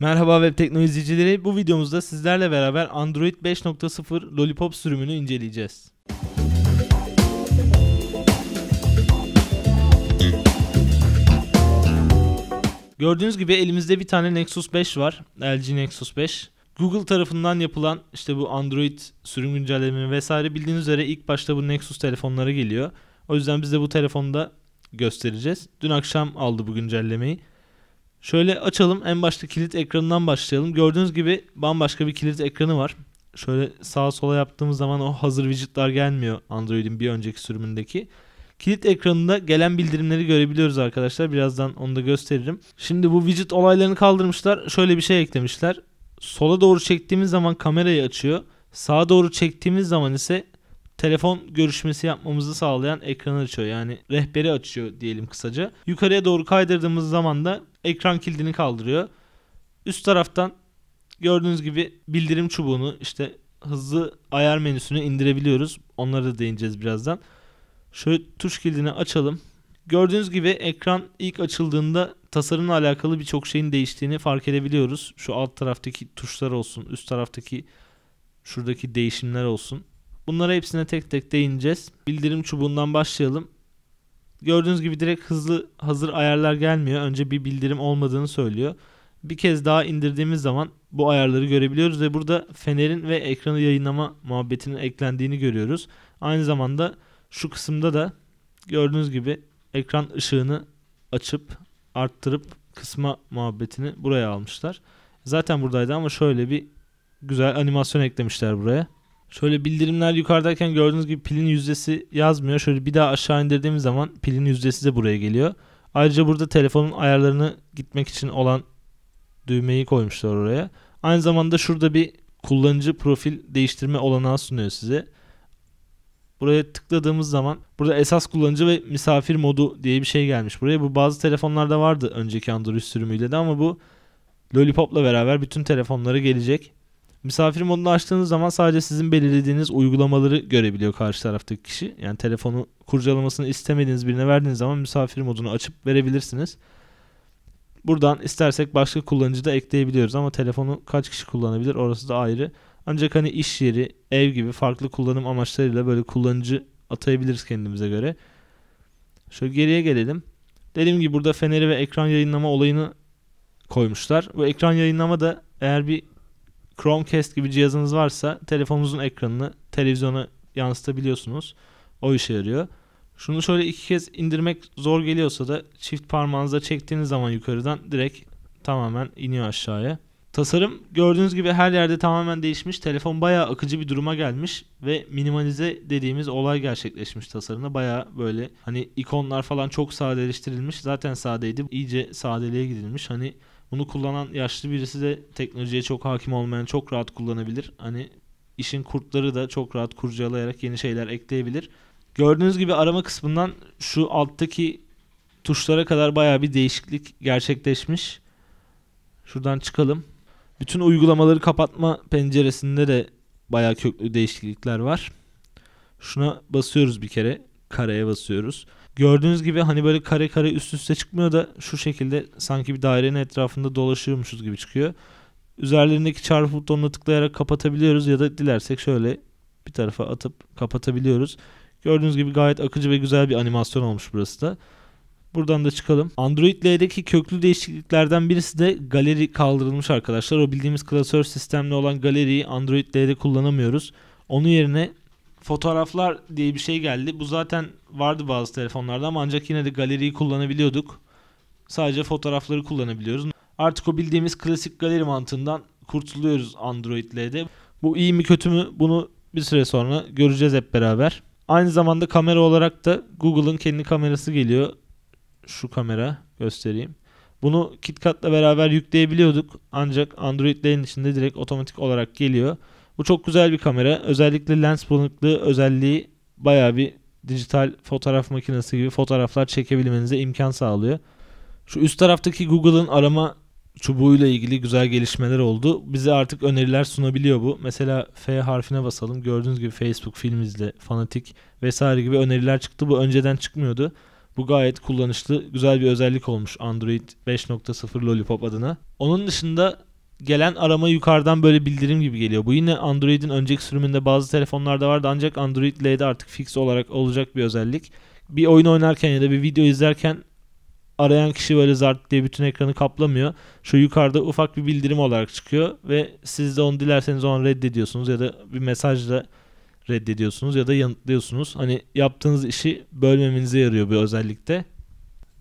Merhaba web teknolojicileri. Bu videomuzda sizlerle beraber Android 5.0 Lollipop sürümünü inceleyeceğiz. Gördüğünüz gibi elimizde bir tane Nexus 5 var. LG Nexus 5. Google tarafından yapılan işte bu Android sürüm güncellemesi vesaire bildiğiniz üzere ilk başta bu Nexus telefonlara geliyor. O yüzden biz de bu telefonda göstereceğiz. Dün akşam aldı bu güncellemeyi. Şöyle açalım en başta kilit ekranından başlayalım. Gördüğünüz gibi bambaşka bir kilit ekranı var. Şöyle sağa sola yaptığımız zaman o hazır widgetler gelmiyor Android'in bir önceki sürümündeki. Kilit ekranında gelen bildirimleri görebiliyoruz arkadaşlar. Birazdan onu da gösteririm. Şimdi bu widget olaylarını kaldırmışlar. Şöyle bir şey eklemişler. Sola doğru çektiğimiz zaman kamerayı açıyor. Sağa doğru çektiğimiz zaman ise telefon görüşmesi yapmamızı sağlayan ekranı açıyor. Yani rehberi açıyor diyelim kısaca. Yukarıya doğru kaydırdığımız zaman da ekran kilidini kaldırıyor. Üst taraftan gördüğünüz gibi bildirim çubuğunu işte hızlı ayar menüsünü indirebiliyoruz. Onlara da değineceğiz birazdan. Şöyle tuş kilidini açalım. Gördüğünüz gibi ekran ilk açıldığında tasarımla alakalı birçok şeyin değiştiğini fark edebiliyoruz. Şu alt taraftaki tuşlar olsun, üst taraftaki şuradaki değişimler olsun. Bunlara hepsine tek tek değineceğiz. Bildirim çubuğundan başlayalım. Gördüğünüz gibi direkt hızlı hazır ayarlar gelmiyor. Önce bir bildirim olmadığını söylüyor. Bir kez daha indirdiğimiz zaman bu ayarları görebiliyoruz ve burada fenerin ve ekranı yayınlama muhabbetinin eklendiğini görüyoruz. Aynı zamanda şu kısımda da gördüğünüz gibi ekran ışığını açıp arttırıp kısma muhabbetini buraya almışlar. Zaten buradaydı ama şöyle bir güzel animasyon eklemişler buraya. Şöyle bildirimler yukarıdayken gördüğünüz gibi pilin yüzdesi yazmıyor. Şöyle bir daha aşağı indirdiğimiz zaman pilin yüzdesi de buraya geliyor. Ayrıca burada telefonun ayarlarını gitmek için olan düğmeyi koymuşlar oraya. Aynı zamanda şurada bir kullanıcı profil değiştirme olanağı sunuyor size. Buraya tıkladığımız zaman burada esas kullanıcı ve misafir modu diye bir şey gelmiş buraya. Bu bazı telefonlarda vardı önceki Android sürümüyle de ama bu Lollipop'la beraber bütün telefonlara gelecek. Misafir modunu açtığınız zaman sadece sizin belirlediğiniz uygulamaları görebiliyor karşı taraftaki kişi. Yani telefonu kurcalamasını istemediğiniz birine verdiğiniz zaman misafir modunu açıp verebilirsiniz. Buradan istersek başka kullanıcı da ekleyebiliyoruz ama telefonu kaç kişi kullanabilir orası da ayrı. Ancak hani iş yeri, ev gibi farklı kullanım amaçlarıyla böyle kullanıcı atayabiliriz kendimize göre. Şöyle geriye gelelim. Dediğim gibi burada feneri ve ekran yayınlama olayını koymuşlar. Bu ekran yayınlama da eğer bir Chromecast gibi cihazınız varsa telefonunuzun ekranını televizyona yansıtabiliyorsunuz. O işe yarıyor. Şunu şöyle iki kez indirmek zor geliyorsa da çift parmağınızla çektiğiniz zaman yukarıdan direkt tamamen iniyor aşağıya. Tasarım gördüğünüz gibi her yerde tamamen değişmiş. Telefon bayağı akıcı bir duruma gelmiş ve minimalize dediğimiz olay gerçekleşmiş tasarımda. Bayağı böyle hani ikonlar falan çok sadeleştirilmiş. Zaten sadeydi. İyice sadeliğe gidilmiş. Hani bunu kullanan yaşlı birisi de teknolojiye çok hakim olmayan çok rahat kullanabilir. Hani işin kurtları da çok rahat kurcalayarak yeni şeyler ekleyebilir. Gördüğünüz gibi arama kısmından şu alttaki tuşlara kadar baya bir değişiklik gerçekleşmiş. Şuradan çıkalım. Bütün uygulamaları kapatma penceresinde de baya köklü değişiklikler var. Şuna basıyoruz bir kere. Kareye basıyoruz. Gördüğünüz gibi hani böyle kare kare üst üste çıkmıyor da şu şekilde sanki bir dairenin etrafında dolaşıyormuşuz gibi çıkıyor. Üzerlerindeki çarpı butonuna tıklayarak kapatabiliyoruz ya da dilersek şöyle bir tarafa atıp kapatabiliyoruz. Gördüğünüz gibi gayet akıcı ve güzel bir animasyon olmuş burası da. Buradan da çıkalım. Android L'deki köklü değişikliklerden birisi de galeri kaldırılmış arkadaşlar. O bildiğimiz klasör sistemli olan galeriyi Android L'de kullanamıyoruz. Onun yerine fotoğraflar diye bir şey geldi. Bu zaten vardı bazı telefonlarda ama ancak yine de galeriyi kullanabiliyorduk. Sadece fotoğrafları kullanabiliyoruz. Artık o bildiğimiz klasik galeri mantığından kurtuluyoruz Android'lerde. Bu iyi mi kötü mü bunu bir süre sonra göreceğiz hep beraber. Aynı zamanda kamera olarak da Google'ın kendi kamerası geliyor. Şu kamera göstereyim. Bunu KitKat'la beraber yükleyebiliyorduk. Ancak Android'lerin içinde direkt otomatik olarak geliyor. Bu çok güzel bir kamera. Özellikle lens bulanıklığı özelliği baya bir dijital fotoğraf makinesi gibi fotoğraflar çekebilmenize imkan sağlıyor. Şu üst taraftaki Google'ın arama çubuğuyla ilgili güzel gelişmeler oldu. Bize artık öneriler sunabiliyor bu. Mesela F harfine basalım. Gördüğünüz gibi Facebook film izle, fanatik vesaire gibi öneriler çıktı. Bu önceden çıkmıyordu. Bu gayet kullanışlı, güzel bir özellik olmuş Android 5.0 Lollipop adına. Onun dışında gelen arama yukarıdan böyle bildirim gibi geliyor. Bu yine Android'in önceki sürümünde bazı telefonlarda vardı ancak Android L'de artık fix olarak olacak bir özellik. Bir oyun oynarken ya da bir video izlerken arayan kişi böyle zart diye bütün ekranı kaplamıyor. Şu yukarıda ufak bir bildirim olarak çıkıyor ve siz de onu dilerseniz o an reddediyorsunuz ya da bir mesajla reddediyorsunuz ya da yanıtlıyorsunuz. Hani yaptığınız işi bölmemenize yarıyor bir özellikte.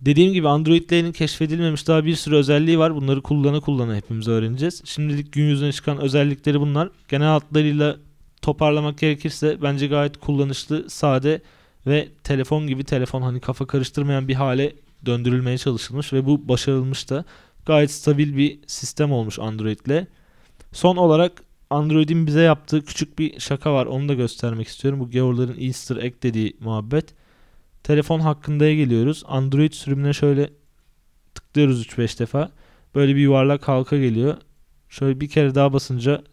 Dediğim gibi Android'lerin keşfedilmemiş daha bir sürü özelliği var. Bunları kullana kullana hepimiz öğreneceğiz. Şimdilik gün yüzüne çıkan özellikleri bunlar. Genel hatlarıyla toparlamak gerekirse bence gayet kullanışlı, sade ve telefon gibi telefon hani kafa karıştırmayan bir hale döndürülmeye çalışılmış ve bu başarılmış da. Gayet stabil bir sistem olmuş Android'le. Son olarak Android'in bize yaptığı küçük bir şaka var. Onu da göstermek istiyorum. Bu gavurların Easter egg dediği muhabbet. Telefon hakkındaya geliyoruz. Android sürümüne şöyle tıklıyoruz 3-5 defa. Böyle bir yuvarlak halka geliyor. Şöyle bir kere daha basınca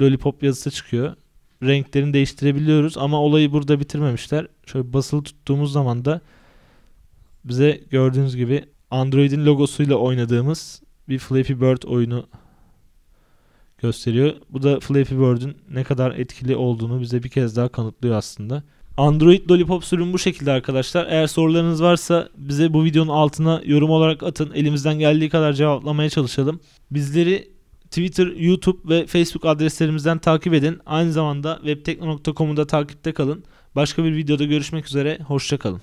lollipop yazısı çıkıyor. Renklerini değiştirebiliyoruz ama olayı burada bitirmemişler. Şöyle basılı tuttuğumuz zaman da bize gördüğünüz gibi Android'in logosuyla oynadığımız bir Flappy Bird oyunu gösteriyor. Bu da Flappy Bird'ün ne kadar etkili olduğunu bize bir kez daha kanıtlıyor aslında. Android Lollipop sürümü bu şekilde arkadaşlar. Eğer sorularınız varsa bize bu videonun altına yorum olarak atın. Elimizden geldiği kadar cevaplamaya çalışalım. Bizleri Twitter, YouTube ve Facebook adreslerimizden takip edin. Aynı zamanda webtekno.com'u da takipte kalın. Başka bir videoda görüşmek üzere. Hoşçakalın.